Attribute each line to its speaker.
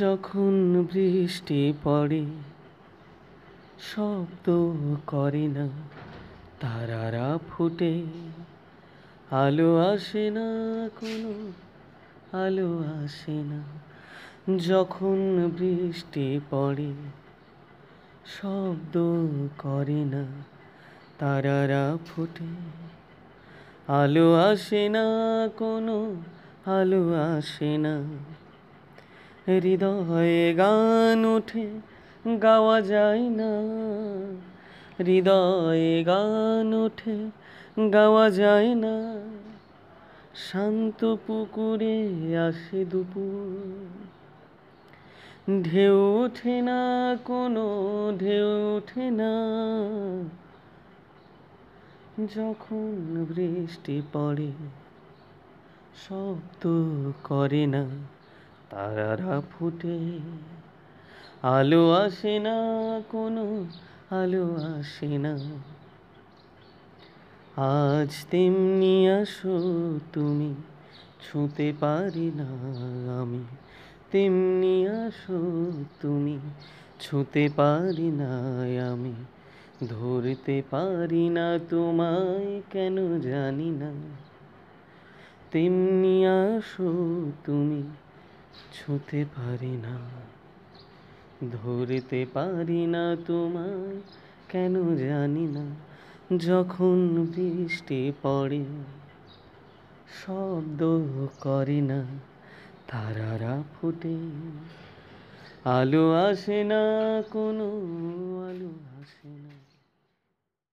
Speaker 1: যখন বৃষ্টি পড়ে শব্দ করে না তারারা ফুটে আলো আসে না কোনো আলো আসে না যখন বৃষ্টি পড়ে শব্দ করে না তারারা ফুটে আলো আসে না কোনো আলো আসে না হৃদয়ে গান ওঠে গাওয়া যায় না হৃদয়ে গান ওঠে গাওয়া যায় না শান্ত পুকুরে আসে দুপুর ঢেউ ওঠে না কোনো ঢেউ ওঠে না যখন বৃষ্টি পড়ে শব্দ করে না তারারা ফুটে আলো আসে না কোনো আলো আসে না আজ তেমনি আসো তুমি ছুঁতে পারি না আমি তেমনি আসো তুমি ছুঁতে পারি না আমি ধরতে পারি না তোমায় কেন জানি না তেমনি আসো তুমি ছুঁতে পারি না ধরতে পারি না তোমায় কেন জানি না যখন বৃষ্টি পড়ে শব্দ করি না তারারা ফুটে আলো আসে না কোনো আলো আসে না